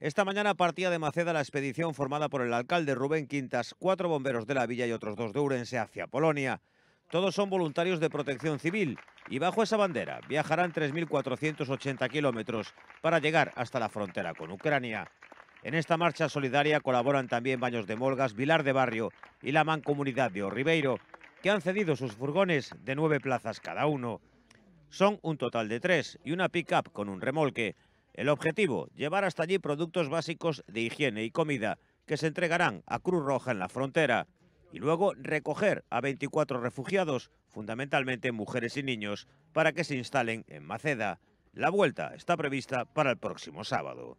Esta mañana partía de Maceda la expedición formada por el alcalde Rubén Quintas, cuatro bomberos de la villa y otros dos de Urense hacia Polonia. Todos son voluntarios de protección civil y bajo esa bandera viajarán 3.480 kilómetros para llegar hasta la frontera con Ucrania. En esta marcha solidaria colaboran también Baños de Molgas, Vilar de Barrio y la Mancomunidad de Orribeiro, que han cedido sus furgones de nueve plazas cada uno. Son un total de tres y una pick-up con un remolque. El objetivo, llevar hasta allí productos básicos de higiene y comida que se entregarán a Cruz Roja en la frontera y luego recoger a 24 refugiados, fundamentalmente mujeres y niños, para que se instalen en Maceda. La vuelta está prevista para el próximo sábado.